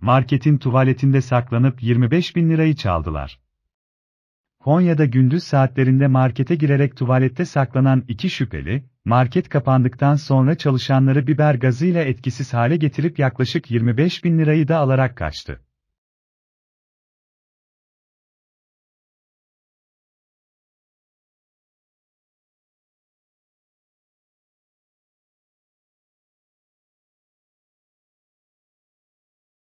marketin tuvaletinde saklanıp 25 bin lirayı çaldılar. Konya'da gündüz saatlerinde markete girerek tuvalette saklanan iki şüpheli, market kapandıktan sonra çalışanları biber gazıyla etkisiz hale getirip yaklaşık 25 bin lirayı da alarak kaçtı.